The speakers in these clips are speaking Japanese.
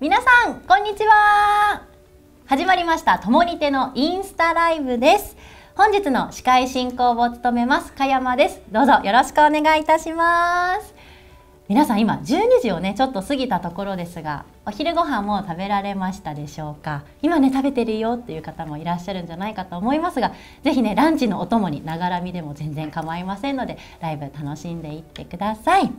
皆さんこんにちは始まりましたともに手のインスタライブです本日の司会進行を務めます香山ですどうぞよろしくお願いいたします皆さん今12時をねちょっと過ぎたところですがお昼ご飯も食べられましたでしょうか今ね食べてるよっていう方もいらっしゃるんじゃないかと思いますが是非ねランチのお供にながらみでも全然構いませんのでライブ楽しんでいってください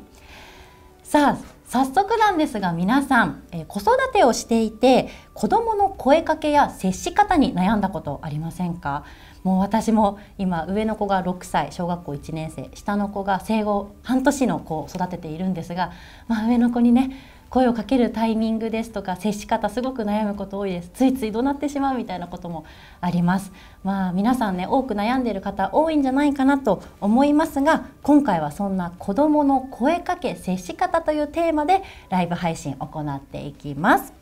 さあ早速なんですが皆さん、えー、子育てをしていて子どもの声かけや接し方に悩んだことありませんかもう私も今上の子が6歳小学校1年生下の子が生後半年の子を育てているんですが、まあ、上の子にね声をかけるタイミングですとか接し方すごく悩むこと多いですついつい怒鳴ってしまうみたいなこともありますまあ皆さんね多く悩んでいる方多いんじゃないかなと思いますが今回はそんな子どもの声かけ接し方というテーマでライブ配信を行っていきます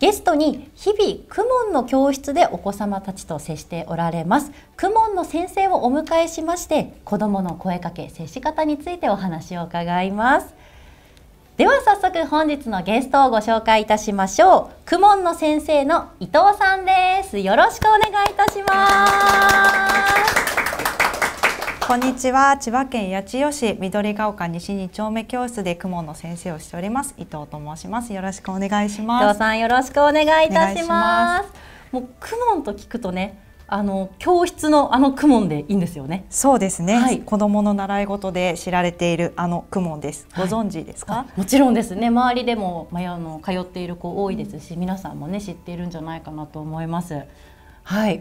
ゲストに日々公文の教室でお子様たちと接しておられます公文の先生をお迎えしまして子どもの声かけ接し方についてお話を伺いますでは早速本日のゲストをご紹介いたしましょう公文の先生の伊藤さんですよろしくお願いいたしますこんにちは千葉県八千代市緑ヶ丘西二丁目教室で公文の先生をしております伊藤と申しますよろしくお願いします伊藤さんよろしくお願いいたしますもう公文と聞くとねあの教室のあの公文でいいんですよね。そうですね。はい、子供の習い事で知られているあの公文です。ご存知ですか、はい、もちろんですね。周りでもまあの通っている子多いですし、皆さんもね知っているんじゃないかなと思います。はい、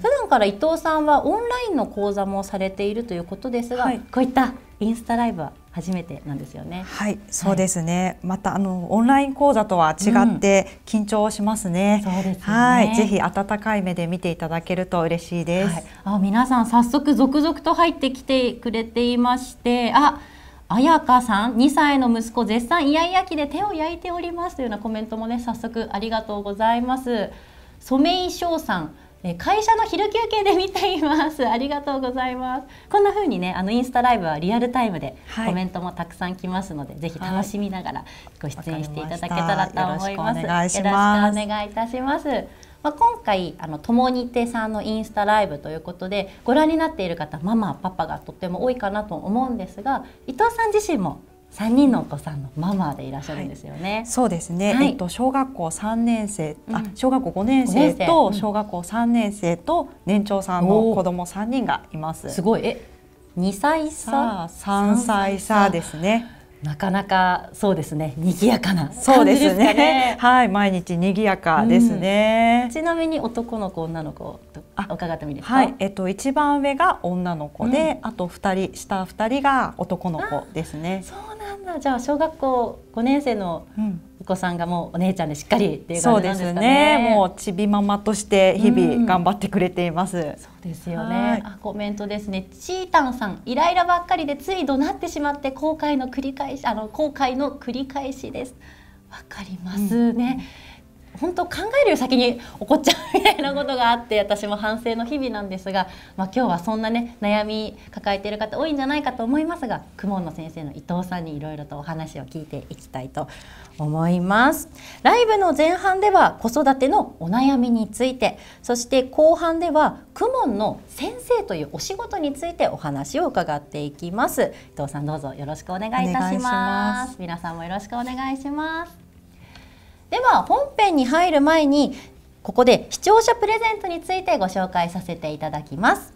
普段から伊藤さんはオンラインの講座もされているということですが、はい、こういったインスタライブは初めてなんですよね。はい、そうですね。はい、またあのオンライン講座とは違って緊張しますね。うん、そうです、ね、はい、ぜひ温かい目で見ていただけると嬉しいです。はい、あ、皆さん早速続々と入ってきてくれていまして、あ。彩香さん2歳の息子絶賛イヤイヤ期で手を焼いておりますというようなコメントもね早速ありがとうございます染井翔さん会社の昼休憩で見ています。ありがとうございます。こんな風にね、あのインスタライブはリアルタイムでコメントもたくさん来ますので、はい、ぜひ楽しみながらご出演していただけたらと思います。はい、よろしくお願いいたします。まあ、今回あの共もにてさんのインスタライブということでご覧になっている方ママパパがとっても多いかなと思うんですが伊藤さん自身も三人のお子さんのママでいらっしゃるんですよね。はい、そうですね、はい、えっと、小学校三年生、うん、あ小学校五年生と小学校三年生と年長さんの子供三人がいます。すごいえ2歳差三歳差ですね。なかなかそうですね、賑やかな、ね、そうですね。はい、毎日賑やかですね、うん、ちなみに男の子、女の子あ伺ってもいいですか。はい、えっと一番上が女の子で、うん、あと二人下二人が男の子ですね。うだじゃあ小学校5年生のお子さんがもうお姉ちゃんでしっかりっていう感じなんですかね。うねもうちびママとして日々頑張ってくれています。うん、そうですよね。あコメントですね。ちーたんさんイライラばっかりでつい怒鳴ってしまって後悔の繰り返しあの後悔の繰り返しです。わかりますね。うん本当考えるより先に怒っちゃうみたいなことがあって私も反省の日々なんですが、まあ、今日はそんなね悩み抱えている方多いんじゃないかと思いますが公文の先生の伊藤さんにいろいろとお話を聞いていきたいと思います。ライブの前半では子育てのお悩みについてそして後半では公文の先生というお仕事についてお話を伺っていきます。伊藤さんどうぞよろしくお願いいたします皆さんもよろしくお願いします。では本編に入る前にここで視聴者プレゼントについてご紹介させていただきます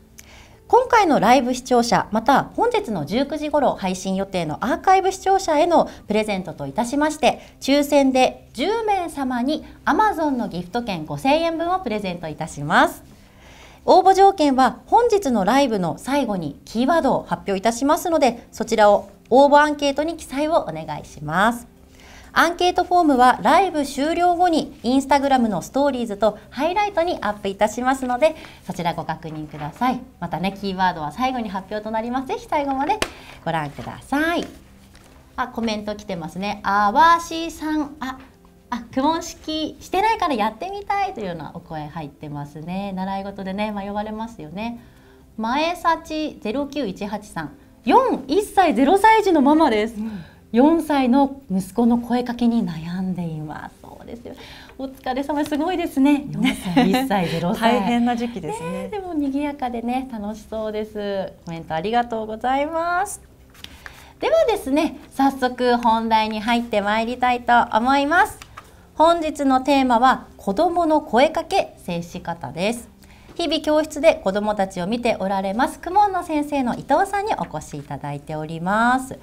今回のライブ視聴者また本日の19時頃配信予定のアーカイブ視聴者へのプレゼントといたしまして抽選で10名様に Amazon のギフト券5000円分をプレゼントいたします応募条件は本日のライブの最後にキーワードを発表いたしますのでそちらを応募アンケートに記載をお願いしますアンケートフォームはライブ終了後にインスタグラムのストーリーズとハイライトにアップいたしますのでそちらご確認くださいまたねキーワードは最後に発表となりますぜひ最後までご覧くださいあコメント来てますねあわしさんああ、苦問式してないからやってみたいというようなお声入ってますね。習い事でね、迷われますよね。前幸ゼロ九一八三、四一歳ゼロ歳児のママです。うん4歳の息子の声かけに悩んでいます。そうですよお疲れ様すごいですね。4歳、1歳、0歳。大変な時期ですね。ねでも賑やかでね楽しそうです。コメントありがとうございます。ではですね、早速本題に入ってまいりたいと思います。本日のテーマは子供の声かけ接し方です。日々教室で子供たちを見ておられます公文の先生の伊藤さんにお越しいただいております。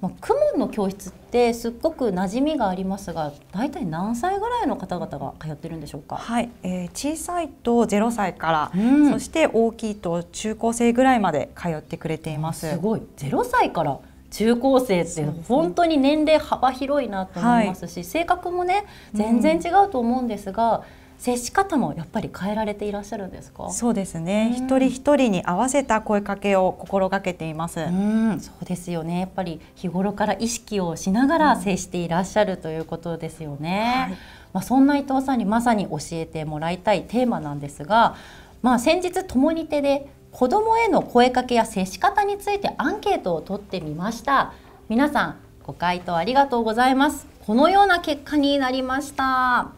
まあ、公文の教室ってすっごく馴染みがありますが大体何歳ぐらいの方々が通ってるんでしょうか、はいえー、小さいと0歳から、うん、そして大きいと中高生ぐらいまで通ってくれていますすごい0歳から中高生って本当に年齢幅広いなと思いますし、ね、性格もね全然違うと思うんですが、うん接し方もやっぱり変えられていらっしゃるんですかそうですね、うん、一人一人に合わせた声かけを心がけていますうんそうですよねやっぱり日頃から意識をしながら接していらっしゃるということですよね、うんはい、まあ、そんな伊藤さんにまさに教えてもらいたいテーマなんですがまあ先日共に手で子どもへの声かけや接し方についてアンケートを取ってみました皆さんご回答ありがとうございますこのような結果になりました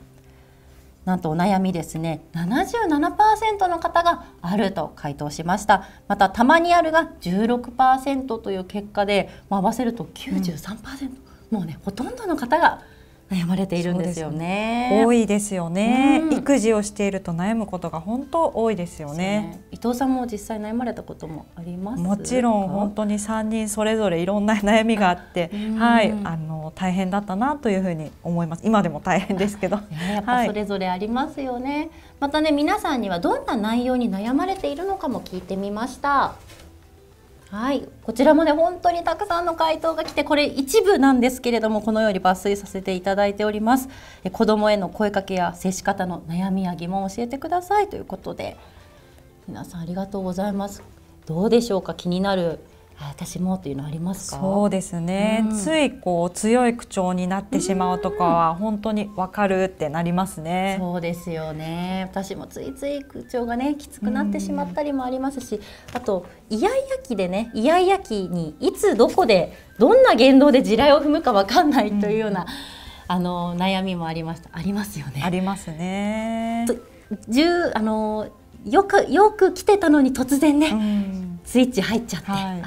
なんとお悩みですね77%の方があると回答しましたまたたまにあるが16%という結果で、まあ、合わせると93%、うん、もうねほとんどの方が悩まれているんですよね。多いですよね、うん、育児をしていると悩むことが本当多いですよね、ね、伊藤さんも実際悩まれたこともありますもちろん本当に三人それぞれいろんな悩みがあって、うん、はい、あの大変だったなというふうに思います。今でも大変ですけど、ね、やっぱそれぞれありますよね。はい、またね皆さんにはどんな内容に悩まれているのかも聞いてみました。はい、こちらもね本当にたくさんの回答が来てこれ一部なんですけれどもこのように抜粋させていただいております子どもへの声かけや接し方の悩みや疑問を教えてくださいということで皆さんありがとうございますどうでしょうか気になる私もというのありますかそうですね、うん、ついこう強い口調になってしまうとかは本当にわかるってなりますね、うん、そうですよね私もついつい口調がねきつくなってしまったりもありますし、うん、あとイヤイヤ期でねイヤイヤ期にいつどこでどんな言動で地雷を踏むかわかんないというような、あの悩みもありましたありますよねありますね十あのよくよく来てたのに突然ね、スイッチ入っちゃって、はい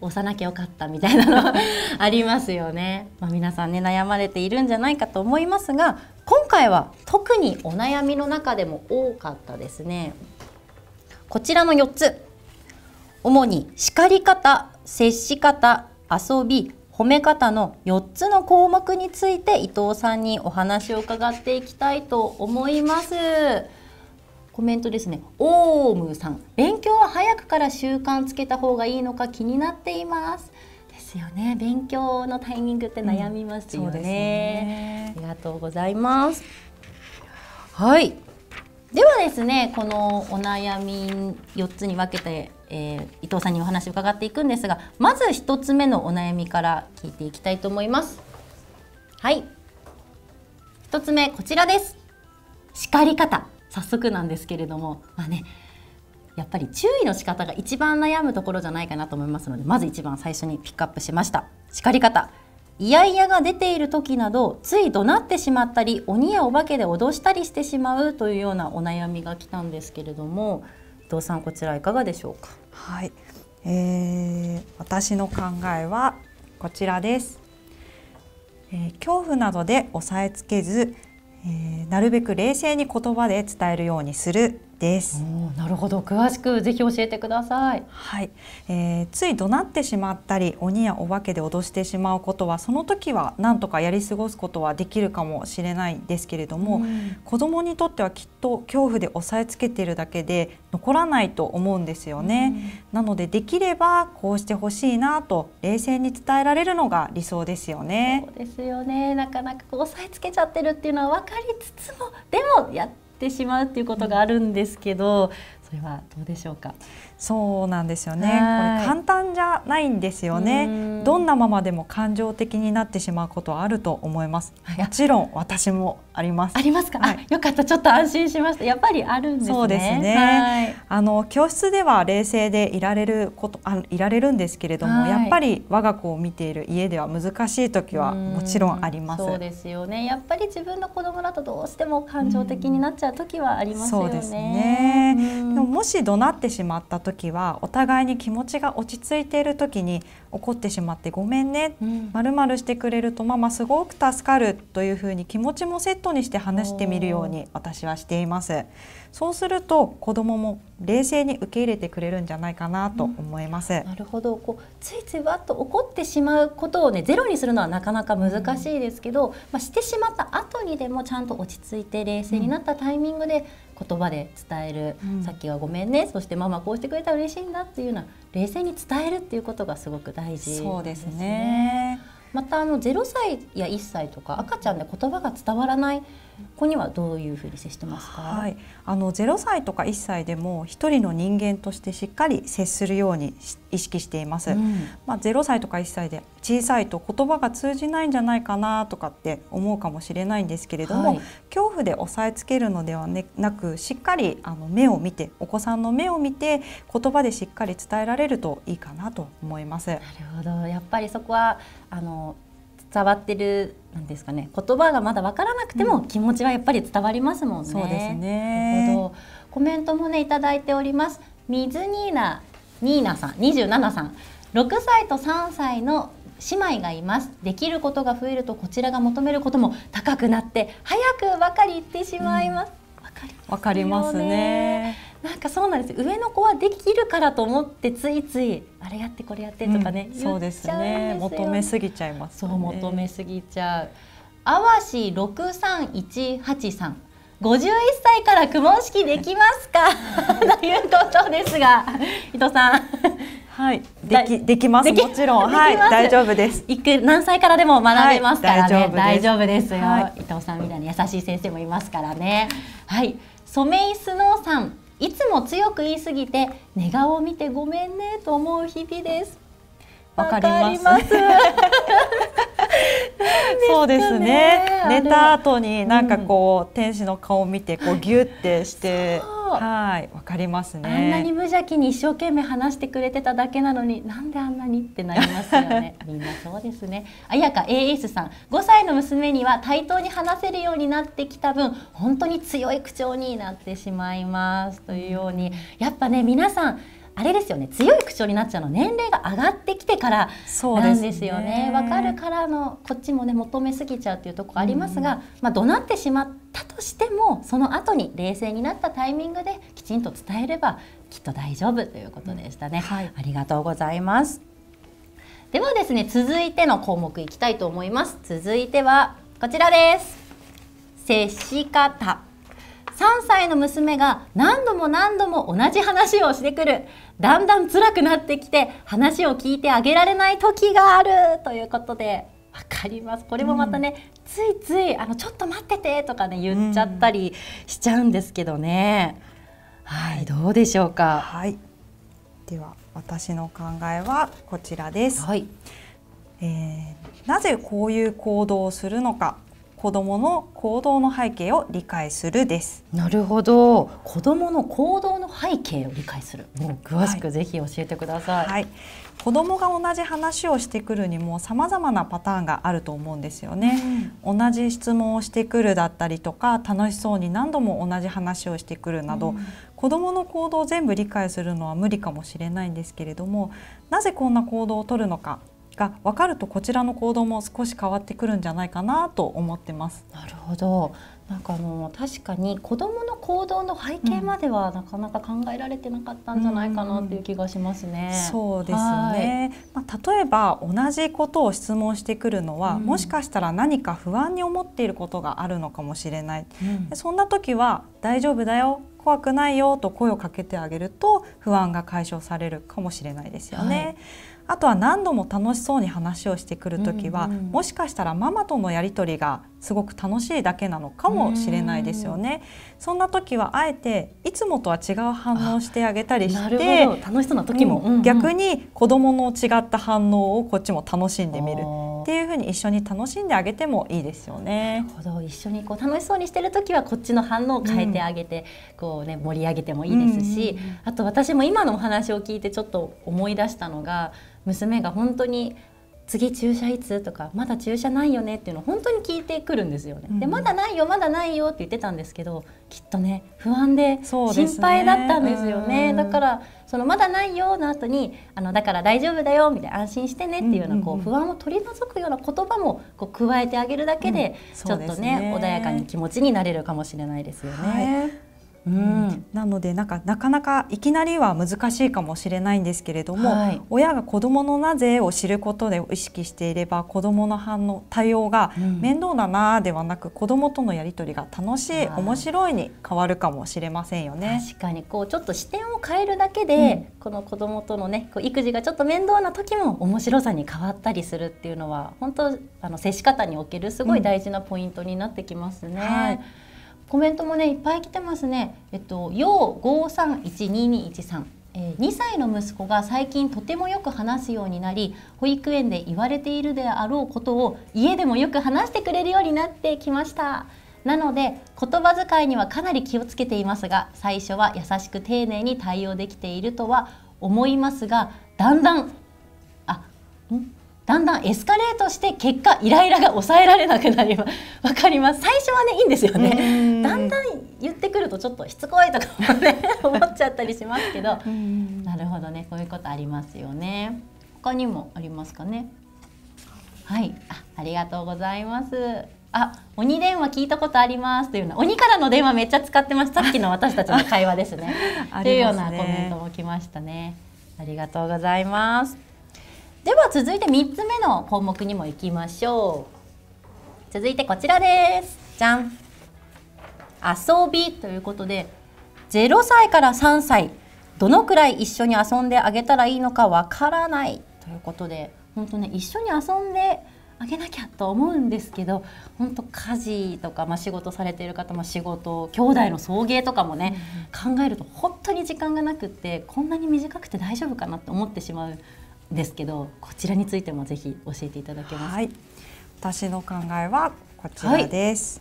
押さなきゃよかったみたいなの ありますよね、まあ、皆さんね悩まれているんじゃないかと思いますが今回は特にお悩みの中でも多かったですねこちらの4つ主に叱り方接し方遊び褒め方の4つの項目について伊藤さんにお話を伺っていきたいと思います。コメントですね。オームさん、勉強は早くから習慣つけた方がいいのか気になっています。ですよね。勉強のタイミングって悩みますよね。うん、ねありがとうございます。はい。ではですね、このお悩み四つに分けて、えー、伊藤さんにお話を伺っていくんですが、まず一つ目のお悩みから聞いていきたいと思います。はい。一つ目こちらです。叱り方。早速なんですけれども、まあね、やっぱり注意の仕方が一番悩むところじゃないかなと思いますのでまず一番最初にピックアップしました叱り方イヤイヤが出ている時などつい怒鳴ってしまったり鬼やお化けで脅したりしてしまうというようなお悩みが来たんですけれども伊藤さんこちらいかがでしょうかはい、えー、私の考えはこちらです、えー、恐怖などで押さえつけずえー、なるべく冷静に言葉で伝えるようにするです。なるほど詳しくぜひ教えてください。はい、えー、つい怒鳴ってしまったり鬼やお化けで脅してしまうことはその時は何とかやり過ごすことはできるかもしれないですけれども、うん、子供にとってはきっと恐怖で押さえつけているだけで残らないと思うんですよね。うん、なのでできればこうしてほしいなと冷静に伝えられるのが理想ですよね。そうですよね。なかなかこう押さえつけちゃってるっていうのは分かりつつもでもやっってしまうっていうことがあるんですけど、それはどうでしょうか。そうなんですよね。これ簡単じゃないんですよね。どんなままでも感情的になってしまうことはあると思います。もちろん私もあります。ありますか。はい、よかった。ちょっと安心しました。やっぱりあるんですね。そうですね。あの教室では冷静でいられることあいられるんですけれども、やっぱり我が子を見ている家では難しい時はもちろんあります。そうですよね。やっぱり自分の子供だとどうしても感情的になっちゃう時はありますよね。そうですね。でももし怒鳴ってしまった時はお互いに気持ちが落ち着いている時に怒ってしまってごめんね、まるまるしてくれるとママすごく助かるというふうに気持ちもセットにして話してみるように私はしています。そうすると子供も冷静に受け入れてくれるんじゃないかなと思います。うん、なるほど、こうついついわっと怒ってしまうことをねゼロにするのはなかなか難しいですけど、うん、まあしてしまった後にでもちゃんと落ち着いて冷静になったタイミングで、うん言葉で伝える、うん、さっきはごめんねそしてママこうしてくれたら嬉しいんだっていうような冷静に伝えるっていうことがすごく大事ですね。そうですねまたあの0歳や1歳とか赤ちゃんで言葉が伝わらない子にはどういうふうに接してますか、はい、あの0歳とか1歳でも一人の人間としてしっかり接するように意識しています、うん、まあ、0歳とか1歳で小さいと言葉が通じないんじゃないかなとかって思うかもしれないんですけれども、はい、恐怖で押さえつけるのでは、なくしっかりあの目を見てお子さんの目を見て言葉でしっかり伝えられるといいかなと思います。なるほどやっぱりそこはあの伝わってるなんですかね言葉がまだ分からなくても気持ちはやっぱり伝わりますもんね。うん、そうですねなるほどコメントもねいいております。水ニーナニーナさん27さん6歳と3歳の姉妹がいますできることが増えるとこちらが求めることも高くなって早くばかり言ってしまいます、うんわかりますね。なんかそうなんです上の子はできるからと思ってついついあれやってこれやってとかね、うん、そうですね求めすぎちゃいます、ね、そう求めすぎちゃうあわし六三一八三五十一歳から苦問式できますか ということですが伊藤さんはい、できできますもちろん、はい、大丈夫です。いく何歳からでも学べますからね、はい、大丈夫ですよ、はい、伊藤さんみたいに優しい先生もいますからね。はい、ソメイスノーさん、いつも強く言いすぎて寝顔を見てごめんねと思う日々です。わかります。そうですね。寝た後になんかこう、天使の顔を見てこうギュってして。はいわかりますねあんなに無邪気に一生懸命話してくれてただけなのになんであんなにってなりますよね みんなそうですねあやか AS さん5歳の娘には対等に話せるようになってきた分本当に強い口調になってしまいますというようにやっぱね皆さんあれですよね強い口調になっちゃうの年齢が上がってきてからなんですよねわ、ね、かるからのこっちもね求めすぎちゃうっていうとこありますが、うん、まあ、怒鳴ってしまったとしてもその後に冷静になったタイミングできちんと伝えればきっと大丈夫ということでしたね、うんはい、ありがとうございますではですね続いての項目いきたいと思います続いてはこちらです接し方3歳の娘が何度も何度も同じ話をしてくるだんだん辛くなってきて話を聞いてあげられない時があるということでわかりますこれもまたね、うん、ついついあのちょっと待っててとかね言っちゃったりしちゃうんですけどね、うん、はいどうでしょうかはいでは私の考えはこちらです、はいえー、なぜこういう行動をするのか子どもの行動の背景を理解するですなるほど子どもの行動の背景を理解するもう詳しくぜひ教えてください、はい、はい、子どもが同じ話をしてくるにもさまざまなパターンがあると思うんですよね、うん、同じ質問をしてくるだったりとか楽しそうに何度も同じ話をしてくるなど、うん子どもの行動を全部理解するのは無理かもしれないんですけれどもなぜこんな行動をとるのかが分かるとこちらの行動も少し変わってくるんじゃないかなと思ってます。なるほどなんかもう確かに子どもの行動の背景まではなかなか考えられてなかったんじゃないかなという気がしますね。うん、そうですね、まあ、例えば同じことを質問してくるのは、うん、もしかしたら何か不安に思っていることがあるのかもしれない。うん、そんな時は大丈夫だよ怖くないよと声をかけてあげると不安が解消されるかもしれないですよね。はいあとは何度も楽しそうに話をしてくる時は、もしかしたらママとのやり取りがすごく楽しいだけなのかもしれないですよね。そんな時はあえていつもとは違う反応してあげたりして楽しそうな時も、うん、逆に子どもの違った反応をこっちも楽しんでみる。っていうふうに一緒に楽しんであげてもいいですよね。なるほど一緒にこう楽しそうにしてる時はこっちの反応を変えてあげて、うん、こうね盛り上げてもいいですし、うんうんうん、あと私も今のお話を聞いてちょっと思い出したのが娘が本当に次注射いつとかまだ注射ないよねっていうのを本当に聞いてくるんですよね。うん、でまだないよまだないよって言ってたんですけどきっとね不安で心配だったんですよね、ね、だからそのまだないよの後にあのだから大丈夫だよみたいな安心してねっていうようなこう不安を取り除くような言葉もこう加えてあげるだけで、ちょっとね穏やかに気持ちになれるかもしれないですよね。はいうん、なのでなんかなかなかいきなりは難しいかもしれないんですけれども、はい、親が子どものなぜを知ることで意識していれば子どもの反応対応が面倒だなではなく、うん、子どもとのやり取りが楽しい面白いに変わるかもしれませんよね。確かにこうちょっと視点を変えるだけで、うん、この子どもとのねこう育児がちょっと面倒な時も面白さに変わったりするっていうのは本当あの接し方におけるすごい大事なポイントになってきますね。うんはいコメントもねいっぱい来てますね。えっとよう五三一二二一三。えー、2歳の息子が最近とてもよく話すようになり保育園で言われているであろうことを家でもよく話してくれるようになってきましたなので言葉遣いにはかなり気をつけていますが最初は優しく丁寧に対応できているとは思いますがだんだんあんだんだんエスカレートして結果イライラが抑えられなくなります わかります最初はねいいんですよねだんだん言ってくるとちょっとしつこいとかもね思っちゃったりしますけどなるほどねこういうことありますよね他にもありますかねはいあありがとうございますあ、鬼電話聞いたことありますというの鬼からの電話めっちゃ使ってます。さっきの私たちの会話ですね。と ね、いうようなコメントも来ましたね。ありがとうございます。では続いて3つ目の項目にもいきましょう続いてこちらですじゃん遊びということで0歳から3歳どのくらい一緒に遊んであげたらいいのかわからないということで本当ね一緒に遊んであげなきゃと思うんですけど本当家事とか、まあ、仕事されている方も仕事兄弟の送迎とかもね、うん、考えると本当に時間がなくってこんなに短くて大丈夫かなって思ってしまうですけどこちらについてもぜひ教えていただけますか、はい、私の考えはこちらです、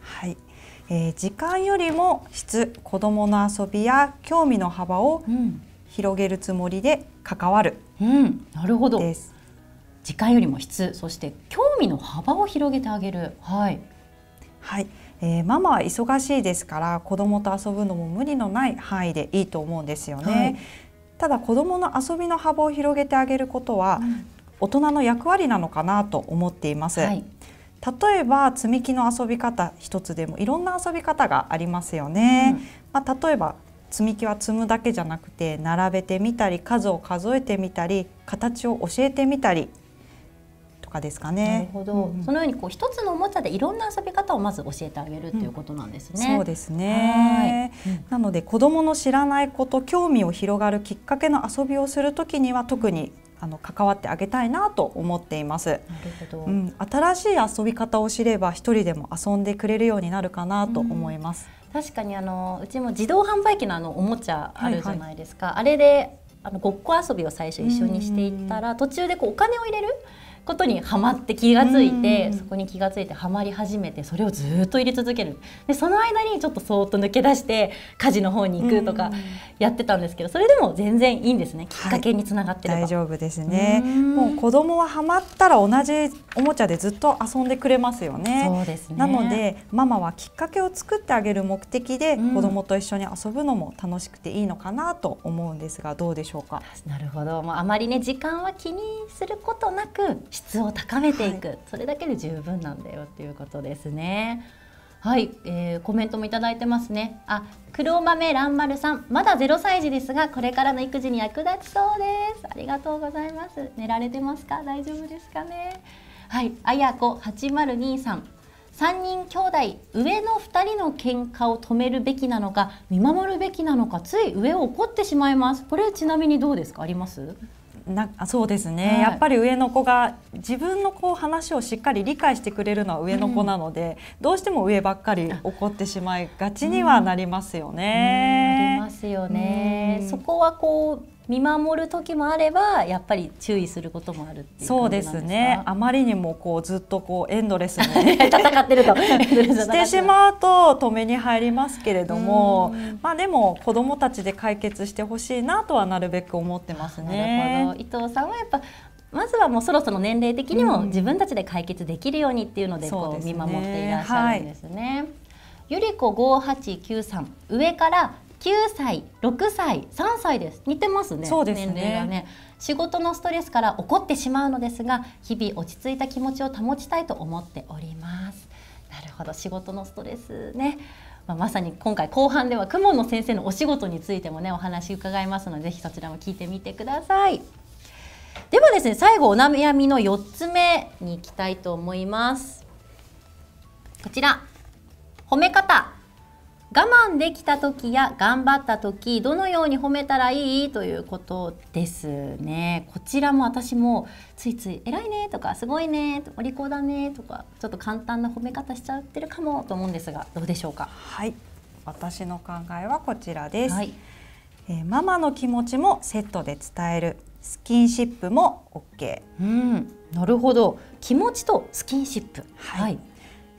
はい、はい、えー、時間よりも質子どもの遊びや興味の幅を広げるつもりで関わる、うん、うん、なるほどです時間よりも質そして興味の幅を広げてあげるはい、はいえー、ママは忙しいですから子供と遊ぶのも無理のない範囲でいいと思うんですよね。はいただ子どもの遊びの幅を広げてあげることは、大人の役割なのかなと思っています。はい、例えば積み木の遊び方一つでもいろんな遊び方がありますよね。うん、まあ、例えば積み木は積むだけじゃなくて並べてみたり数を数えてみたり形を教えてみたりかですかね。なるほど、うんうん、そのようにこう一つのおもちゃでいろんな遊び方をまず教えてあげるということなんですね。うん、そうですね、なので子どもの知らないこと興味を広がるきっかけの遊びをするときには特にあの関わってあげたいなと思っています。なるほど、うん、新しい遊び方を知れば一人でも遊んでくれるようになるかなと思います。うん、確かにあのうちも自動販売機のあのおもちゃあるじゃないですか。はいはい、あれであのごっこ遊びを最初一緒にしていったら、途中でこうお金を入れる。ことにはまって気がついて、そこに気がついてはまり始めてそれをずっと入れ続けるでその間にちょっとそーっと抜け出して家事の方に行くとかやってたんですけどそれでも全然いいんですねきっかけにつながってれば、はい、大丈夫ですねもう子供はハマったら同じおもちゃでずっと遊んでくれますよねそうですねなのでママはきっかけを作ってあげる目的で、子供と一緒に遊ぶのも楽しくていいのかなと思うんですがどうでしょうかなるほどもうあまりね時間は気にすることなく質を高めていく、はい、それだけで十分なんだよっていうことですね。はい、えー、コメントもいいてますね。あ、黒豆蘭丸さん、まだ0歳児ですが、これからの育児に役立ちそうです。ありがとうございます。寝られてますか？大丈夫ですかね？はい、あやこ802さん、3人兄弟上の2人の喧嘩を止めるべきなのか見守るべきなのかつい上を怒ってしまいますこれちなみにどうですかありますなそうですね、はい、やっぱり上の子が自分のこう話をしっかり理解してくれるのは上の子なので、うん、どうしても上ばっかり怒ってしまいがちにはなりますよね。うん、ありますよね。そこはこう見守る時もあればやっぱり注意することもあるうそうですねあまりにもこうずっとこうエンドレスに戦ってるとしてしまうと止めに入りますけれどもまあでも子どもたちで解決してほしいなとはなるべく思ってますね。伊藤さんはやっぱまずはもうそろそろ年齢的にも自分たちで解決できるようにっていうのでこう見守っていらっしゃるんですね。うんゆりこ5893上から9歳6歳3歳です似てますねそうですね年齢がね仕事のストレスから怒ってしまうのですが日々落ち着いた気持ちを保ちたいと思っておりますなるほど仕事のストレスねまあ、まさに今回後半では雲の先生のお仕事についてもねお話伺いますのでぜひそちらも聞いてみてくださいではですね最後お悩みの4つ目にいきたいと思いますこちら褒め方我慢できた時や頑張った時どのように褒めたらいいということですねこちらも私もついつい「偉いね」とか「すごいね」お利口だね」とかちょっと簡単な褒め方しちゃってるかもと思うんですがどうでしょうかはい私の考えはこちらです、はい、えー、ママの気持ちもセットで伝えるスキンシップも OK、うん、なるほど気持ちとスキンシップはい、はい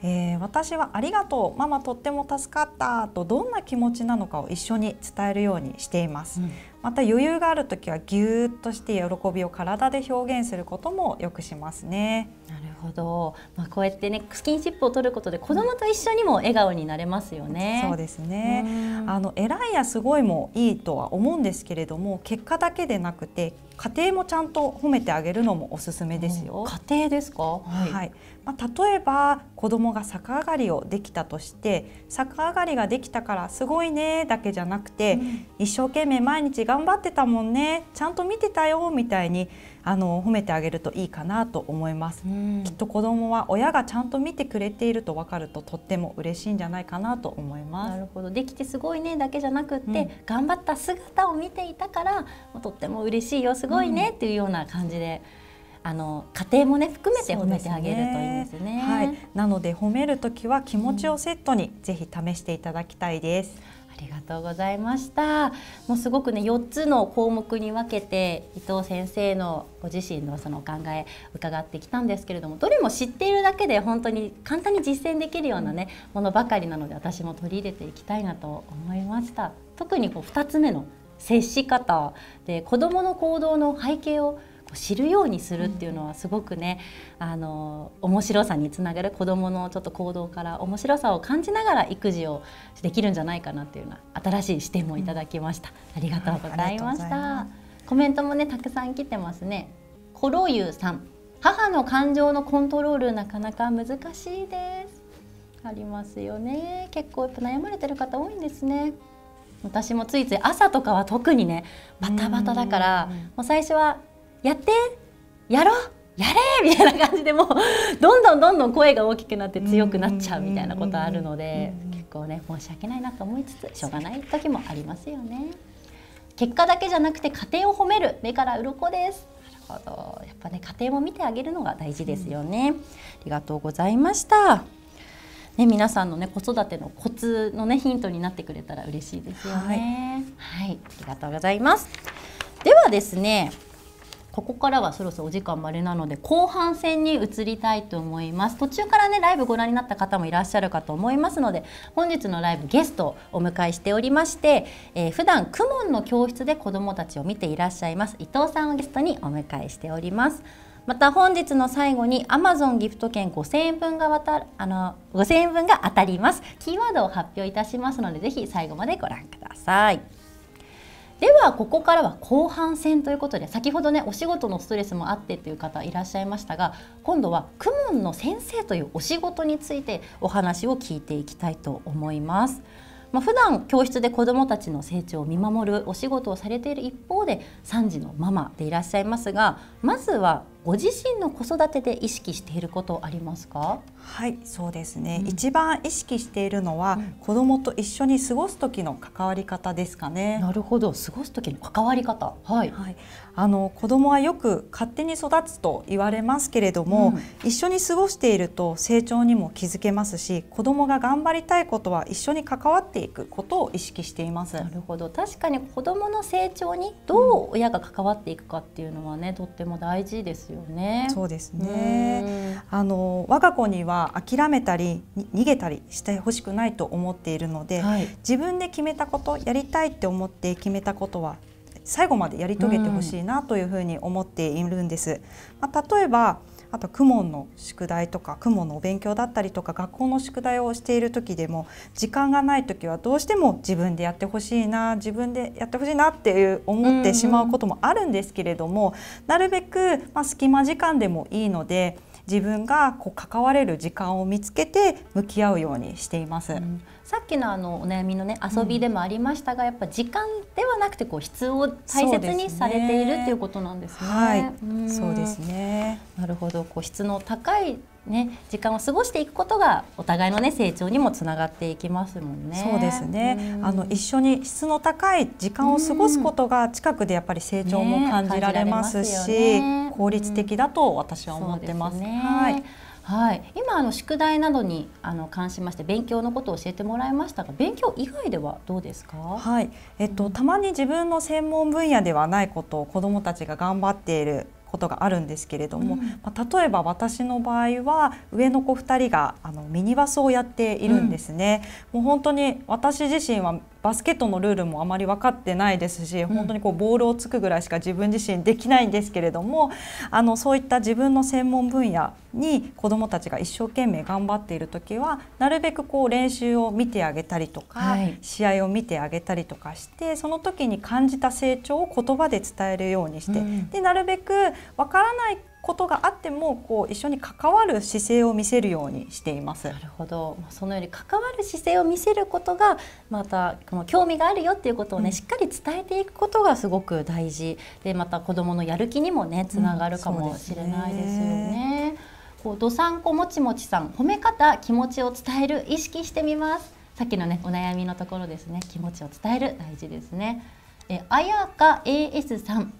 えー、私は「ありがとうママとっても助かった」とどんな気持ちなのかを一緒に伝えるようにしています、うん、また余裕がある時はぎゅーっとして喜びを体で表現することもよくしますねなるほど、まあ、こうやってねスキンシップを取ることで子どもと一緒にも笑顔になれますよね、うん、そうですねあの偉いやすごいもいいとは思うんですけれども結果だけでなくて家庭もちゃんと褒めてあげるのもおすすめですよ。家庭ですか、はい、はい、まあ、例えば子供が逆上がりをできたとして逆上がりができたからすごいねだけじゃなくて、うん、一生懸命毎日頑張ってたもんねちゃんと見てたよみたいにあの褒めてあげるといいかなと思います、うん、きっと子供は親がちゃんと見てくれているとわかるととっても嬉しいんじゃないかなと思いますなるほどできてすごいねだけじゃなくって、うん、頑張った姿を見ていたからとっても嬉しいよすごいね、っていうような感じで。あの家庭もね含めて褒めてあげるといいですね。すねはい、なので褒めるときは気持ちをセットに、うん、ぜひ試していただきたいです。りがとうございましたもうすごくね4つの項目に分けて伊藤先生のご自身のそのお考え伺ってきたんですけれどもどれも知っているだけで本当に簡単に実践できるようなねものばかりなので私も取り入れていきたいなと思いました特にこう2つ目の接し方で子どもの行動の背景を知るようにするっていうのはすごくね、うん、あの面白さにつながる子どものちょっと行動から面白さを感じながら育児をできるんじゃないかなっていうような新しい視点もいただきました、うん、ありがとうございました、はい、コメントもねたくさん来てますねコロユさん母の感情のコントロールなかなか難しいですありますよね結構やっぱ悩まれてる方多いんですね私もついつい朝とかは特にねバタバタだからもう最初はやってやろうやれみたいな感じでもどんどんどんどん声が大きくなって強くなっちゃうみたいなことあるので結構ね申し訳ないなと思いつつしょうがない時もありますよね結果だけじゃなくて家庭を褒める目から鱗ですなるほどやっぱね家庭も見てあげるのが大事ですよね、ありがとうございましたね、皆さんのね子育てのコツのねヒントになってくれたら嬉しいですよね、はい、はい、ありがとうございますではですねここからはそろそろお時間までなので後半戦に移りたいと思います途中からねライブご覧になった方もいらっしゃるかと思いますので本日のライブゲストをお迎えしておりまして、えー、普段公文の教室で子どもたちを見ていらっしゃいます伊藤さんをゲストにお迎えしておりますまた本日の最後に Amazon ギフト券5000円分が渡るあの5 0円分が当たりますキーワードを発表いたしますのでぜひ最後までご覧くださいではここからは後半戦ということで先ほどねお仕事のストレスもあってっていう方いらっしゃいましたが今度は公文の先生というお仕事についてお話を聞いていきたいと思います。まあ、普段教室で子どもたちの成長を見守るお仕事をされている一方で3児のママでいらっしゃいますがまずはご自身の子育てで意識していることありますかはいそうですね、うん、一番意識しているのは、うん、子供と一緒に過ごす時の関わり方ですかねなるほど過ごす時の関わり方はい、はい、あの子供はよく勝手に育つと言われますけれども、うん、一緒に過ごしていると成長にも気づけますし子供が頑張りたいことは一緒に関わっていくことを意識していますなるほど確かに子供の成長にどう親が関わっていくかっていうのはねとっても大事ですよよね。そうですね。あの我が子には諦めたり逃げたりしてほしくないと思っているので、はい、自分で決めたことやりたいって思って決めたことは最後までやり遂げてほしいなというふうに思っているんです。まあ、例えばあと公文の宿題とか公文のお勉強だったりとか学校の宿題をしている時でも時間がない時はどうしても自分でやってほしいな自分でやってほしいなっていう思ってしまうこともあるんですけれども、なるべく、ま隙間時間でもいいので自分がこう関われる時間を見つけて向き合うようにしています。うんさっきのあのお悩みのね遊びでもありましたが、うん、やっぱ時間ではなくてこう質を大切にされているっていうことなんですね。はい、そうですね。なるほど、こう質の高いね時間を過ごしていくことがお互いのね成長にもつながっていきますもんね。そうですね。あの一緒に質の高い時間を過ごすことが近くでやっぱり成長も感じられますし、ねますね、効率的だと私は思ってます。すね、はい。はい、今あの宿題などにあの関しまして勉強のことを教えてもらいましたが勉強以外ではどうですか、はいえっと、たまに自分の専門分野ではないことを子どもたちが頑張っていることがあるんですけれども、うん、まあ、例えば私の場合は上の子2人があのミニバスをやっているんですね。うん、もう本当に私自身はバスケットのルールもあまり分かってないですし本当にこうボールをつくぐらいしか自分自身できないんですけれどもあのそういった自分の専門分野に子どもたちが一生懸命頑張っている時はなるべくこう練習を見てあげたりとか、はい、試合を見てあげたりとかしてその時に感じた成長を言葉で伝えるようにして、うん、でなるべく分からないことがあってもこう一緒に関わる姿勢を見せるようにしています。なるほど。そのように関わる姿勢を見せることがまたこの興味があるよっていうことをね、うん、しっかり伝えていくことがすごく大事でまた子どものやる気にもねつながるかもしれないですよね。うん、こうどさんこもちもちさん褒め方気持ちを伝える意識してみます。さっきのねお悩みのところですね気持ちを伝える大事ですね。えあやか AS さん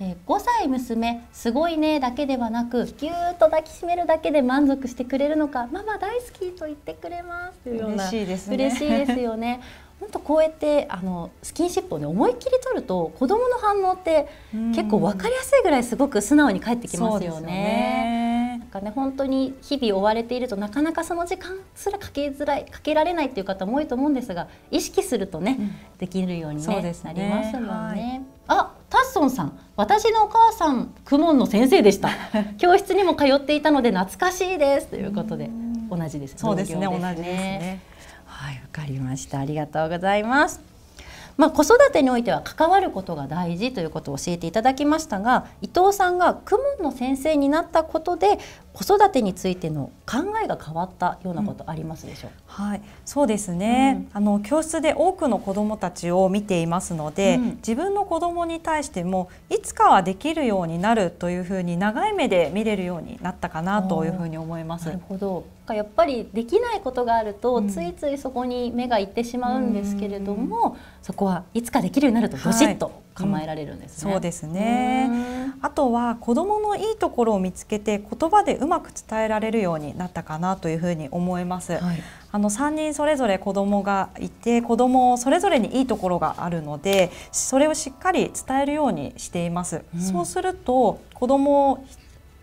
え5歳娘すごいねだけではなくぎゅーっと抱きしめるだけで満足してくれるのかママ大好きと言ってくれますというような嬉しいですね嬉しいですよね本当 こうやってあのスキンシップを、ね、思いっきり取ると子どもの反応って結構分かりやすいぐらいすごく素直に返ってきますよね。なんかね本当に日々追われているとなかなかその時間すらかけづらいかけられないっていう方も多いと思うんですが意識するとね、うん、できるように、ね、なりますもんね。はい、あタッソンさん私のお母さん公文の先生でした 教室にも通っていたので懐かしいですということで同じですそうですね、ね、同じですねはいわかりましたありがとうございますまあ、子育てにおいては関わることが大事ということを教えていただきましたが伊藤さんが公文の先生になったことで子育てについての考えが変わったようなことありますでしょう、うん、はい、そうですね、うん、あの教室で多くの子どもたちを見ていますので、うん、自分の子どもに対してもいつかはできるようになるというふうに長い目で見れるようになったかなというふうに思います。なるほどやっぱりできないことがあると、ついついそこに目がいってしまうんですけれども、そこはいつかできるようになるとどしっと構えられるんです、ねうん、そうですねあとは子どものいいところを見つけて言葉でうまく伝えられるようになったかなというふうに思います。はい、あの3人それぞれ子どもがいて子どもそれぞれにいいところがあるのでそれをしっかり伝えるようにしています。うん、そうすると子ども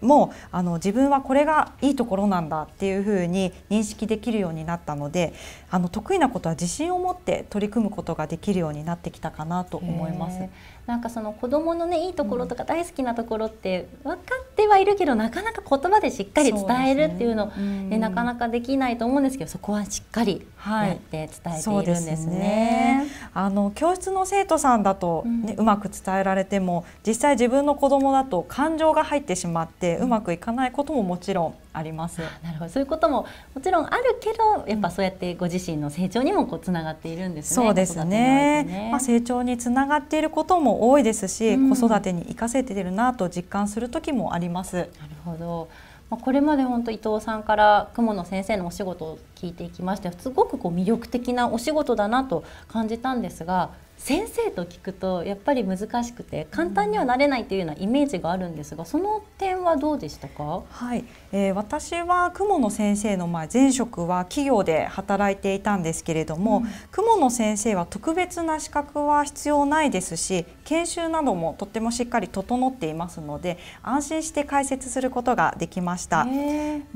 もあの自分はこれがいいところなんだっていうふうに認識できるようになったのであの得意なことは自信を持って取り組むことができるようになってきたかなと思います。なんかその子どものねいいところとか大好きなところって分かってはいるけど、なかなか言葉でしっかり伝えるっていうのね、なかなかできないと思うんですけどそこはしっかりやって伝えているんですね。はい、すねあの教室の生徒さんだとね、うん、うまく伝えられても実際自分の子どもだと感情が入ってしまってうまくいかないことももちろんあります。なるほど、そういうことももちろんあるけど、やっぱそうやってご自身の成長にもこうつながっているんですね。そうですね。ねまあ成長につながっていることも多いですし、うん、子育てに生かせているなと実感する時もあります。なるほど。まあ、これまで本当伊藤さんから雲野先生のお仕事を聞いていきましてすごくこう魅力的なお仕事だなと感じたんですが先生と聞くとやっぱり難しくて簡単にはなれないというようなイメージがあるんですがその点はどうでしたか、はいえー、私は雲野先生の前前職は企業で働いていたんですけれども、うん、雲野先生は特別な資格は必要ないですし研修などもとってもしっかり整っていますので安心して解説することができました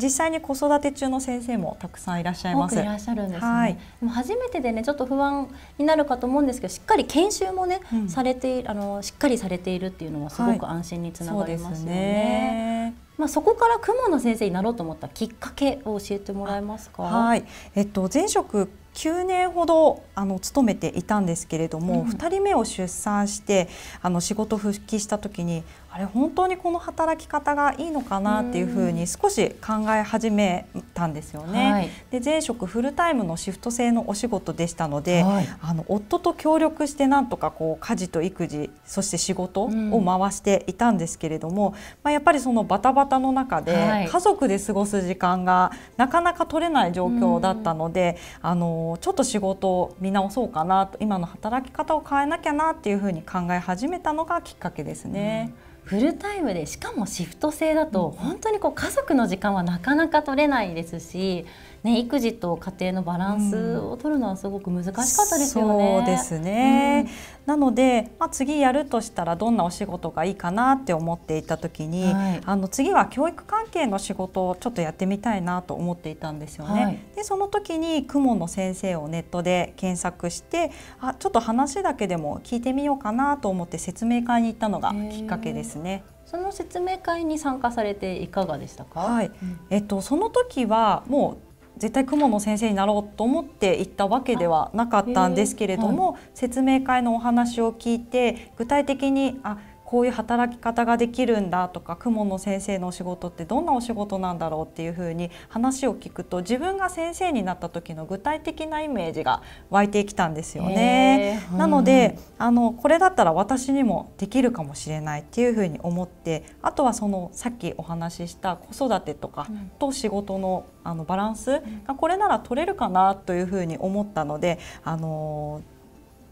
実際に子育て中の先生もたくさんいらっしゃいますいらっしゃるんですね、はい、でも初めてでねちょっと不安になるかと思うんですけどかり研修もね、うん、されてあのしっかりされているっていうのはすごく安心につながりますよね。はい、ねまあ、そこから雲の先生になろうと思ったきっかけを教えてもらえますか。はい、えっと前職9年ほどあの勤めていたんですけれども、うん、2人目を出産してあの仕事復帰した時にあれ本当にこの働き方がいいのかなっていうふうに少し考え始めたんですよね。はい、で前職フルタイムのシフト制のお仕事でしたので、はい、あの夫と協力してなんとかこう家事と育児そして仕事を回していたんですけれども、まあ、やっぱりそのバタバタの中で家族で過ごす時間がなかなか取れない状況だったので、あのちょっと仕事を見直そうかなと今の働き方を変えなきゃなっていうふうに考え始めたのがきっかけですね。フルタイムでしかもシフト制だと本当にこう家族の時間はなかなか取れないですしね、育児と家庭のバランスを取るのはすごく難しかったですよね。うん、そうですね、うん、なので、まあ、次やるとしたらどんなお仕事がいいかなって思っていた時に、はい、あの次は教育関係の仕事をちょっとやってみたいなと思っていたんですよね。はい、でその時に「雲の先生」をネットで検索してあちょっと話だけでも聞いてみようかなと思って説明会に行ったのがきっかけですね。その説明会に参加されていかがでしたか。はい、えっとその時はもう絶対雲の先生になろうと思って行ったわけではなかったんですけれども、説明会のお話を聞いて具体的にあこういう働き方ができるんだとか雲の先生のお仕事ってどんなお仕事なんだろうっていうふうに話を聞くと自分が先生になった時の具体的なイメージが湧いてきたんですよね。なのであのこれだったら私にもできるかもしれないっていうふうに思ってあとはそのさっきお話しした子育てとかと仕事のあのバランスがこれなら取れるかなというふうに思ったのであの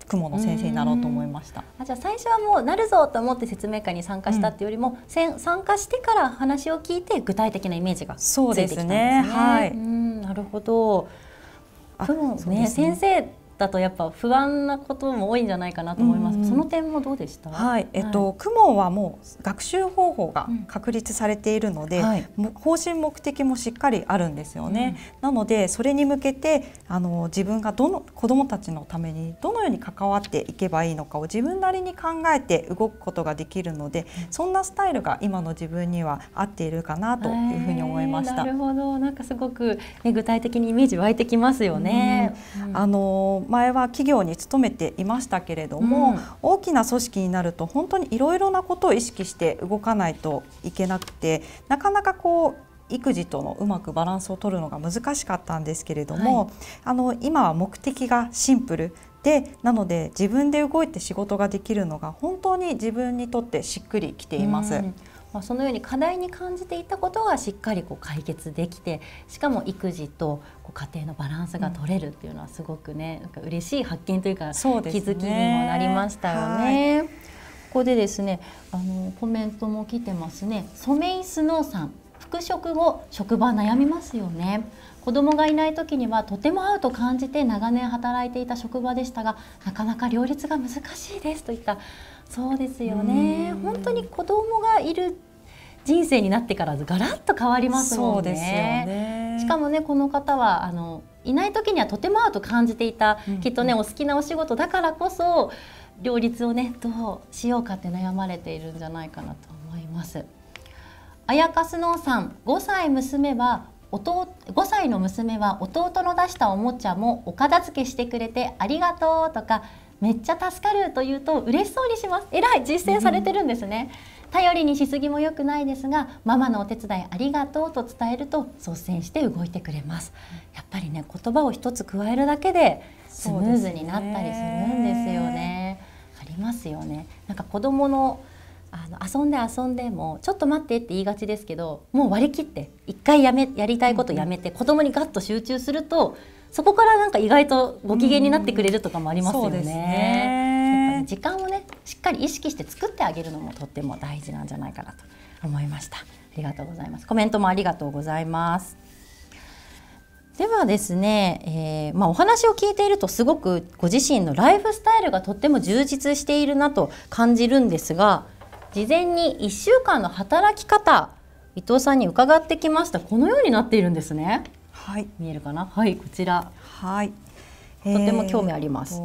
雲の先生になろうと思いましたあじゃあ最初はもうなるぞと思って説明会に参加したっていうよりも、うん、参加してから話を聞いて具体的なイメージがついてきたんですね。うすねはい、うんなるほど雲ね、ね、先生だとやっぱ不安なことも多いんじゃないかなと思います。うん、その点もどうでした？はい、えっと、はい、はもう学習方法が確立されているので、うんはい、方針目的もしっかりあるんですよね。うん、なのでそれに向けてあの自分がどの子どもたちのためにどのように関わっていけばいいのかを自分なりに考えて動くことができるので、そんなスタイルが今の自分には合っているかなというふうに思いました。なるほど、なんかすごく、ね、具体的にイメージ湧いてきますよね。あの前は企業に勤めていましたけれども、うん、大きな組織になると本当にいろいろなことを意識して動かないといけなくてなかなかこう育児とのうまくバランスを取るのが難しかったんですけれども、はい、あの今は目的がシンプルでなので自分で動いて仕事ができるのが本当に自分にとってしっくりきています。うんまあ、そのように課題に感じていたことがしっかりこう解決できてしかも育児とこう家庭のバランスが取れるっていうのはすごくね、なんか嬉しい発見というか、ね、気づきにもなりましたよね。ここでですねあのコメントも来てますね。ソメイスノーさん復職後職場悩みますよね子供がいない時にはとても合うと感じて長年働いていた職場でしたがなかなか両立が難しいですといったそうですよね本当に子供がいる人生になってからガラッと変わりますもんね。ねしかもねこの方はあのいない時にはとても合うと感じていた、うんきっとねお好きなお仕事だからこそ両立をねどうしようかって悩まれているんじゃないかなと思います。あやかすのさん5歳娘は弟5歳の娘は弟の出したおもちゃもお片付けしてくれてありがとうとかめっちゃ助かると言うと嬉しそうにしますえらい実践されてるんですね、頼りにしすぎも良くないですがママのお手伝いありがとうと伝えると率先して動いてくれますやっぱりね言葉を一つ加えるだけでスムーズになったりするんですよねありますよねなんか子供のあの遊んで遊んでもちょっと待ってって言いがちですけどもう割り切って一回やめやりたいことやめて、子供にガッと集中するとそこからなんか意外とご機嫌になってくれるとかもありますよね。うんね時間をねしっかり意識して作ってあげるのもとっても大事なんじゃないかなと思いました。ありがとうございます。コメントもありがとうございます。ではですね、えーまあ、お話を聞いているとすごくご自身のライフスタイルがとっても充実しているなと感じるんですが事前に1週間の働き方伊藤さんに伺ってきましたこのようになっているんですね。はい、見えるかな。はい、こちら。はい。とても興味あります。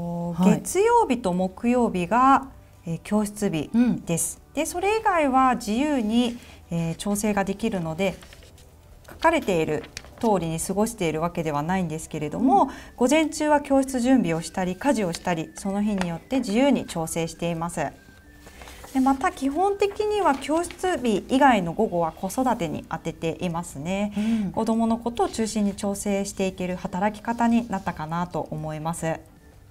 月曜日と木曜日が、えー、教室日です。うん、で、それ以外は自由に、えー、調整ができるので、書かれている通りに過ごしているわけではないんですけれども、うん、午前中は教室準備をしたり家事をしたりその日によって自由に調整しています。でまた基本的には教室日以外の午後は子育てに当てていますね、うん、子どものことを中心に調整していける働き方になったかなと思います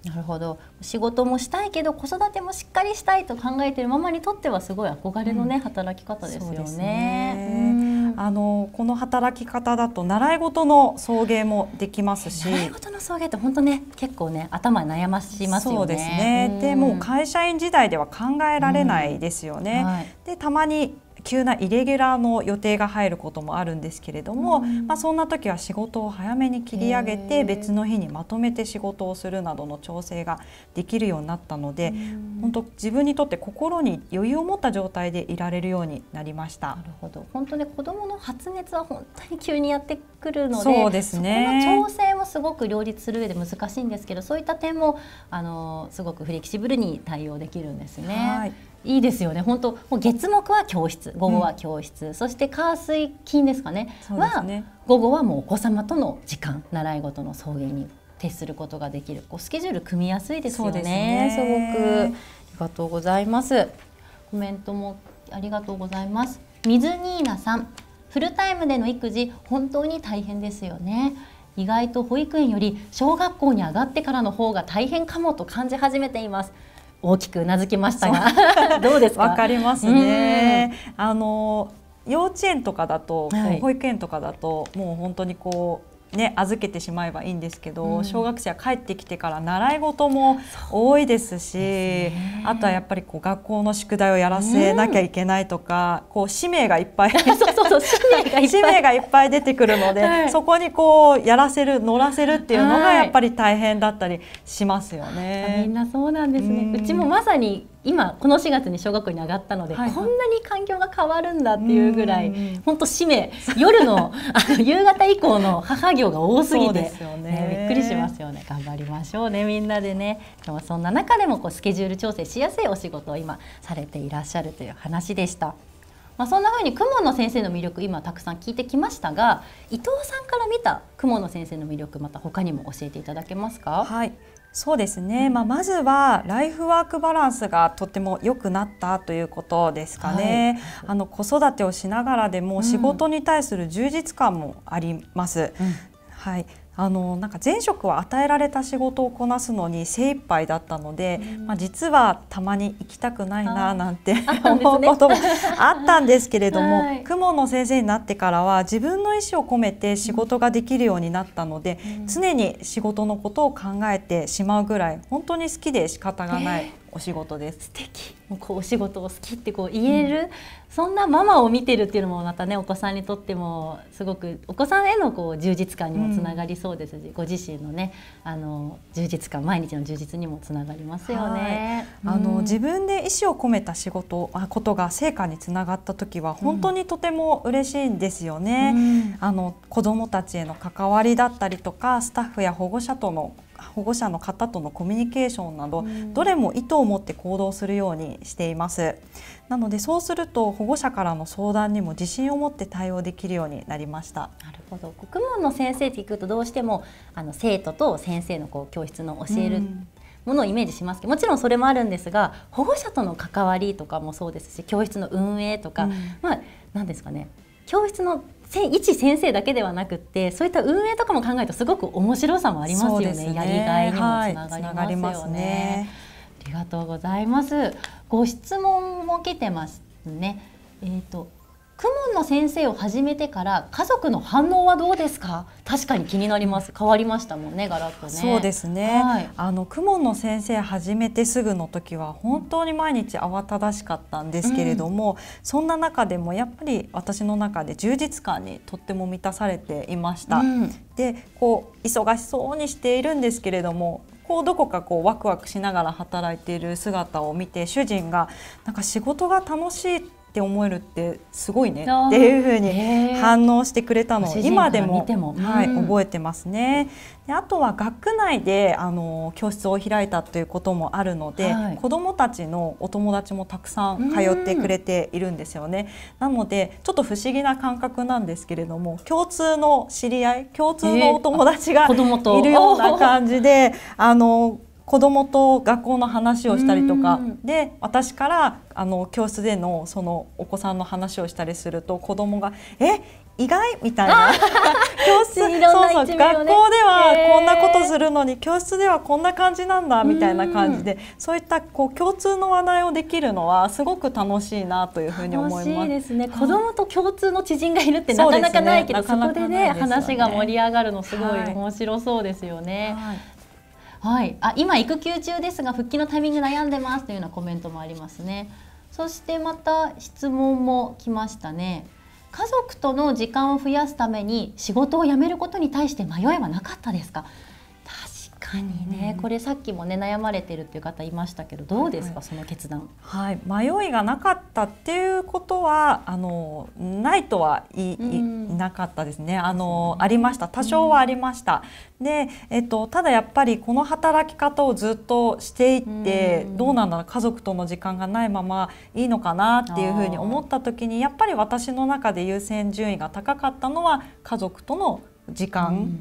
なるほど仕事もしたいけど子育てもしっかりしたいと考えているママにとってはすごい憧れのね、うん、働き方ですよね。あのこの働き方だと習い事の送迎もできますし習い事の送迎って本当ね結構ね頭悩ましますよね。そうですねでもう会社員時代では考えられないですよね。はい、でたまに急なイレギュラーの予定が入ることもあるんですけれども、うん、まあ、そんな時は仕事を早めに切り上げて別の日にまとめて仕事をするなどの調整ができるようになったので、うん、本当自分にとって心に余裕を持った状態でいられるようになりました。なるほど本当に子どもの発熱は本当に急にやってくるのでそうですねそこの調整もすごく両立する上で難しいんですけどそういった点もあのすごくフレキシブルに対応できるんですね。はいいいですよね本当もう月木は教室午後は教室、うん、そして火水金ですかねすねは午後はもうお子様との時間習い事の送迎に徹することができるこうスケジュール組みやすいですよね、ね、すごくありがとうございますコメントもありがとうございます水ニーナさんフルタイムでの育児本当に大変ですよね意外と保育園より小学校に上がってからの方が大変かもと感じ始めています大きくうなずきましたがどうですかわかりますね。あの幼稚園とかだと、はい、保育園とかだともう本当にこうね、預けてしまえばいいんですけど、うん、小学生は帰ってきてから習い事も多いですし、ね、あとはやっぱりこう学校の宿題をやらせなきゃいけないとか、うん、こう使命がいっぱい使命がいっぱい出てくるので、はい、そこにこうやらせる乗らせるっていうのがやっぱり大変だったりしますよね。はい、みんなそうなんですね、うん、うちもまさに今この4月に小学校に上がったので、はい、こんなに環境が変わるんだっていうぐらい本当使命夜のあの夕方以降の母業が多すぎて、ねね、びっくりしますよね頑張りましょうねみんなでねでもそんな中でもこうスケジュール調整しやすいお仕事を今されていらっしゃるという話でした。まあ、そんなふうに雲の先生の魅力今たくさん聞いてきましたが伊藤さんから見た雲の先生の魅力また他にも教えていただけますかはいそうですね、まあ、まずはライフワークバランスがとても良くなったということですかね、はい、あの子育てをしながらでも仕事に対する充実感もあります。うん、はいあのなんか前職は与えられた仕事をこなすのに精一杯だったので、うん、まあ、実はたまに行きたくないななんて、思うこともあったんですけれども、はい、雲の先生になってからは自分の意思を込めて仕事ができるようになったので、うん、常に仕事のことを考えてしまうぐらい本当に好きで仕方がないお仕事です素敵もうこうお仕事を好きってこう言える、うん、そんなママを見てるっていうのもまたねお子さんにとってもすごくお子さんへのこう充実感にもつながりそうですし、うん、ご自身のねあの充実感毎日の充実にもつながりますよね。あの、自分で意思を込めた仕事あことが成果につながった時は本当にとても嬉しいんですよね。あの子供たちへの関わりだったりとかスタッフや保護者との保護者の方とのコミュニケーションなど、どれも意図を持って行動するようにしていますなのでそうすると保護者からの相談にも自信を持って対応できるようになりましたなるほど国門の先生って聞くとどうしてもあの生徒と先生のこう教室の教える、ものをイメージしますけどもちろんそれもあるんですが保護者との関わりとかもそうですし教室の運営とか、うん、まあ何ですかね教室の一先生だけではなくてそういった運営とかも考えるとすごく面白さもありますよね、ね、やりがいにもつながりますよね、はいね、ありがとうございますご質問も来てますねえっ、ー、と顧問の先生を始めてから家族の反応はどうですか確かに気になります変わりましたもんねガラッとねそうですね、はい、あの顧問の先生始めてすぐの時は本当に毎日慌ただしかったんですけれども、うん、そんな中でもやっぱり私の中で充実感にとっても満たされていました、うん、でこう忙しそうにしているんですけれどもこうどこかこうワクワクしながら働いている姿を見て主人がなんか仕事が楽しいってって思えるってすごいねっていうふうに反応してくれたのを今でもはい、覚えてますね。であとは学内であの教室を開いたということもあるので、はい、子どもたちのお友達もたくさん通ってくれているんですよね。なのでちょっと不思議な感覚なんですけれども共通の知り合い共通のお友達がいるような感じで、あの子供と学校の話をしたりとかで私からあの教室でのそのお子さんの話をしたりすると子供が「え意外?」みたいな 教室そうそう、学校ではこんなことするのに教室ではこんな感じなんだみたいな感じでそういったこう共通の話題をできるのはすごく楽しいなというふうに思います。楽しいですね、子供と共通の知人がいるってなかなかないけどそ、ね,、こでね話が盛り上がるのすごい面白そうですよね。はいはいはい、あ今育休中ですが復帰のタイミング悩んでますというようなコメントもありますね。そしてまた質問も来ましたね。家族との時間を増やすために仕事を辞めることに対して迷いはなかったですかかにね、うん、これさっきもね悩まれてるっていう方いましたけどどうですか、はい、その決断、はい、迷いがなかったっていうことはあのないとは言い、うん、なかったですねあの、ね、ありました多少はありました、うん、で、えっと、ただやっぱりこの働き方をずっとしていってどうなんだろう家族との時間がないままいいのかなっていうふうに思った時にやっぱり私の中で優先順位が高かったのは家族との時間。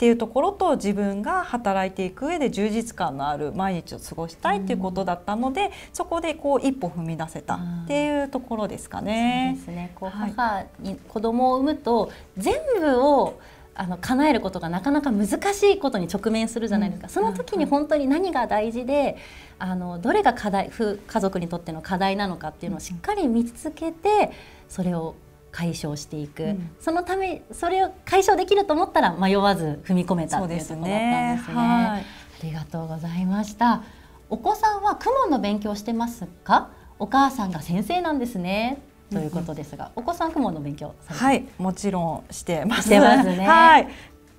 っていうところと自分が働いていく上で充実感のある毎日を過ごしたいっていうことだったので、うん、そこでこう一歩踏み出せたっていうところですかね。そうですねこう母に子供を産むと全部をあの叶えることがなかなか難しいことに直面するじゃないですか、その時に本当に何が大事であのどれが課題家族にとっての課題なのかっていうのをしっかり見つけてそれを解消していく、うん、そのためそれを解消できると思ったら迷わず踏み込めたっていうところだったんですね。すねはい、ありがとうございました。お子さんは公文の勉強してますか？お母さんが先生なんですね。ということですが、うん、お子さん公文の勉強はい、もちろんしてます。してますね。はい、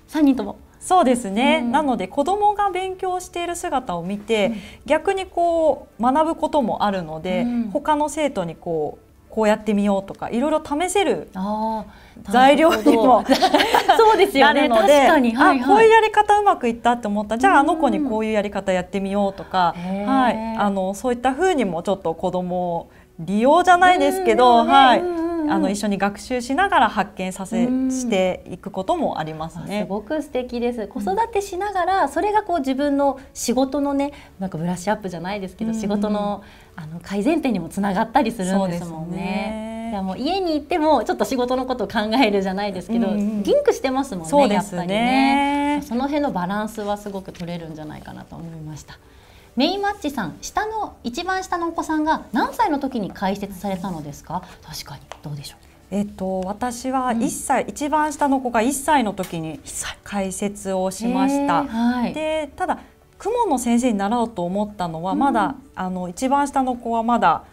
三人とも。そうですね、うん、なので子どもが勉強している姿を見て、うん、逆にこう学ぶこともあるので、うん、他の生徒にこうこうやってみようとかいろいろ試せる材料にも そうですよねなるのはいはい、あこういうやり方うまくいったって思ったじゃああの子にこういうやり方やってみようとか、はい、あのそういったふうにもちょっと子供を利用じゃないですけど、はい、あの一緒に学習しながら発見させ、していくこともありますね。すごく素敵です。子育てしながら、それがこう自分の仕事のね、なんかブラッシュアップじゃないですけど、仕事のあの改善点にもつながったりするんですもんね。いやもう家に行ってもちょっと仕事のことを考えるじゃないですけど、うんリンクしてますもんね、ね、やっぱりねその辺のバランスはすごく取れるんじゃないかなと思いました。メインマッチさん下の一番下のお子さんが何歳の時に開設されたのですか確かにどうでしょうえっと、私は一歳、うん、一番下の子が1歳の時に解説をしました。はい、でただ雲の先生になろうと思ったのは、うん、まだあの一番下の子はまだ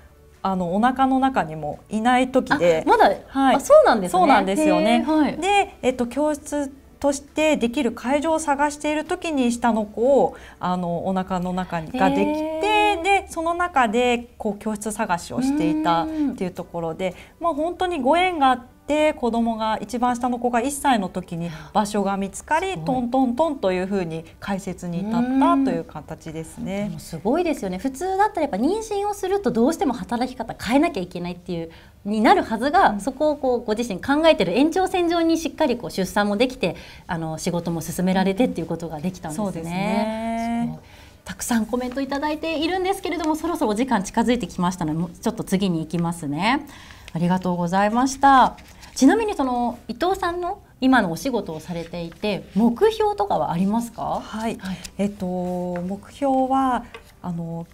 あのお腹の中にもいない時でまだ、はい、あそうなんです、ね、そうなんですよね。はい、で、えっと、教室としてできる会場を探している時に下の子をあのお腹の中ができてでその中でこう教室探しをしていたっていうところで、まあ、本当にご縁があってって子供が一番下の子が1歳の時に場所が見つかりトントントンというふうに解説に至ったという形ですね。すごいですよね普通だったらやっぱ妊娠をするとどうしても働き方変えなきゃいけないっていうになるはずが、そこをこうご自身考えてる延長線上にしっかりこう出産もできてあの仕事も進められてっていうことができたんですね。たくさんコメント頂いているんですけれどもそろそろお時間近づいてきましたのでちょっと次に行きますね。ありがとうございました。ちなみにその伊藤さんの今のお仕事をされていて目標とかはありますか？はい、はい、えっと目標はあの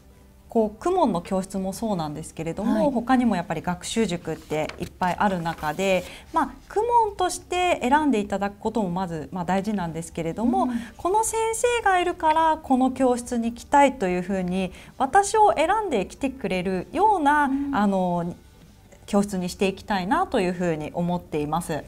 こう公文の教室もそうなんですけれども、はい、他にもやっぱり学習塾っていっぱいある中で、まあ、公文として選んでいただくこともまず、まあ、大事なんですけれども、うん、この先生がいるからこの教室に来たいというふうに私を選んで来てくれるような、うん、あの教室にしていきたいなというふうに思っています。素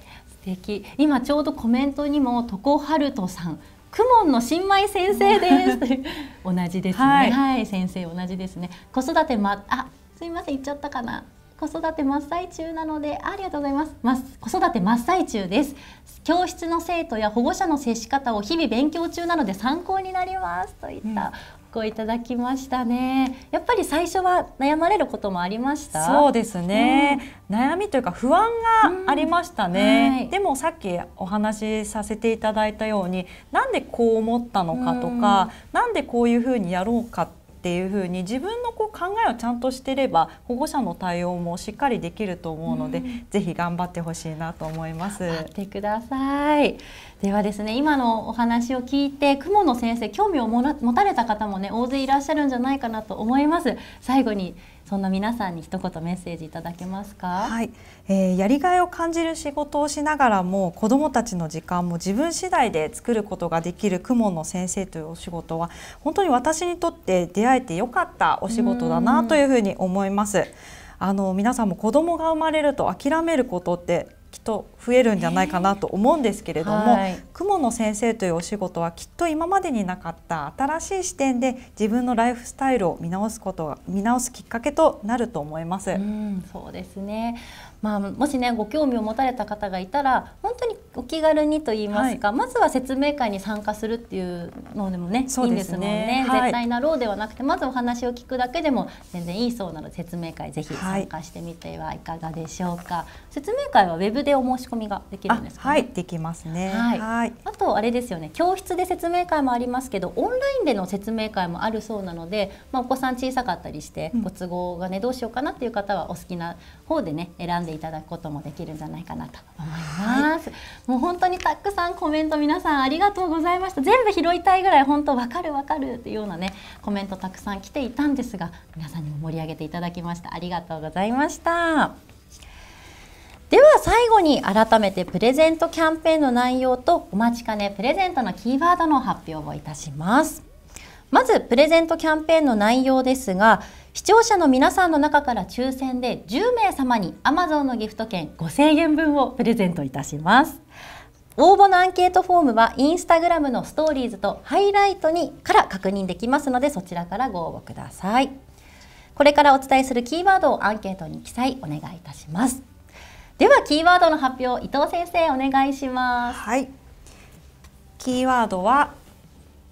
敵今ちょうどコメントにも床春人さんクモンの新米先生です 同じですね、はい、はい、先生同じですね子育てまあすいません言っちゃったかな子育て真っ最中なのでありがとうございます、ま、す子育て真っ最中です教室の生徒や保護者の接し方を日々勉強中なので参考になりますといったごいただきましたねやっぱり最初は悩まれることもありましたそうですね、うん、悩みというか不安がありましたね、うんはい、でもさっきお話しさせていただいたようになんでこう思ったのかとか、うん、なんでこういうふうにやろうかってっていうふうに自分のこう考えをちゃんとしてれば保護者の対応もしっかりできると思うので、うん、ぜひ頑張ってほしいなと思います。てくださいではですね今のお話を聞いて雲野先生興味をも持たれた方もね大勢いらっしゃるんじゃないかなと思います。最後にそんな皆さんに一言メッセージいただけますか、はいえー、やりがいを感じる仕事をしながらも子どもたちの時間も自分次第で作ることができる雲の先生というお仕事は本当に私にとって出会えて良かったお仕事だなというふうに思います。あの皆さんも子供が生まれると諦めることってきっと増えるんじゃないかなと思うんですけれども、はい、雲の先生というお仕事はきっと今までになかった新しい視点で自分のライフスタイルを見直すことが見直すきっかけとなると思います。うん、そうですね。まあもしねご興味を持たれた方がいたら本当にお気軽にと言いますか、はい、まずは説明会に参加するっていうのでもね、ね、いいんですもんね、はい、絶対なろうではなくてまずお話を聞くだけでも全然いいそうなので説明会ぜひ参加してみてはいかがでしょうか、説明会はウェブでお申し込みみができるんですか、ね、はい、できますね。はい。あとあれですよね。教室で説明会もありますけど、オンラインでの説明会もあるそうなので、まあお子さん小さかったりして、ご都合がねどうしようかなっていう方はお好きな方でね選んでいただくこともできるんじゃないかなと思います。はい、もう本当にたくさんコメント皆さんありがとうございました。全部拾いたいぐらい本当わかるわかるっていうようなねコメントたくさん来ていたんですが、皆さんにも盛り上げていただきました。ありがとうございました。では最後に改めてプレゼントキャンペーンの内容とお待ちかねプレゼントのキーワードの発表をいたしますまずプレゼントキャンペーンの内容ですが視聴者の皆さんの中から抽選で10名様に Amazon のギフト券5000円分をプレゼントいたします応募のアンケートフォームはインスタグラムのストーリーズとハイライトにから確認できますのでそちらからご応募くださいこれからお伝えするキーワードをアンケートに記載お願いいたしますではキーワードの発表伊藤先生お願いします。はい。キーワードは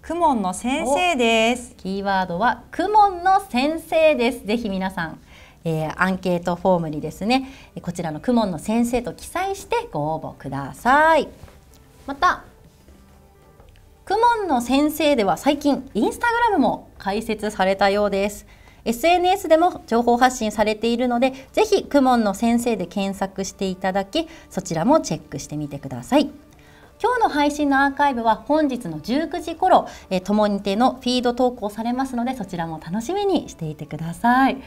クモンの先生です。キーワードはクモンの先生です。ぜひ皆さん、えー、アンケートフォームにですね、こちらのクモンの先生と記載してご応募ください。また、クモンの先生では最近インスタグラムも開設されたようです。SNS でも情報発信されているのでぜひクモンの先生で検索していただきそちらもチェックしてみてください。今日の配信のアーカイブは本日の19時頃、えともにてのフィード投稿されますのでそちらも楽しみにしていてください。伊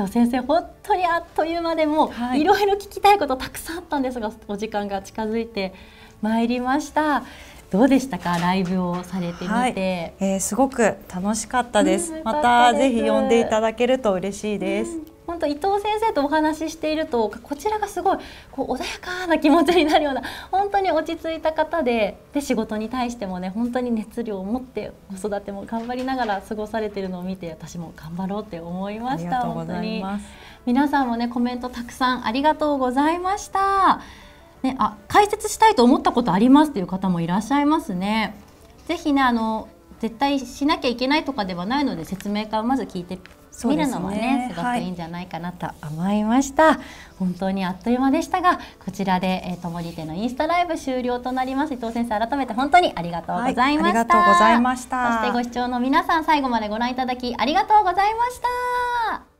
藤先生本当にあっという間でもいろいろ聞きたいことたくさんあったんですが、お時間が近づいてまいりました。どうでしたかライブをされてみて、はい、えー、すごく楽しかったですうん、またぜひ呼んでいただけると嬉しいです、本当伊藤先生とお話ししているとこちらがすごいこう穏やかな気持ちになるような本当に落ち着いた方でで仕事に対してもね本当に熱量を持って子育ても頑張りながら過ごされてるのを見て私も頑張ろうって思いました本当に皆さんもねコメントたくさんありがとうございました。ね、あ解説したいと思ったことありますという方もいらっしゃいますね。ぜひねあの絶対しなきゃいけないとかではないので説明会をまず聞いて見るのはね、ね、すごくいいんじゃないかなと思いました、はい、本当にあっという間でしたがこちらで、えともりてのインスタライブ終了となります伊藤先生改めて本当にありがとうございました、はい、ありがとうございましたそしてご視聴の皆さん最後までご覧いただきありがとうございました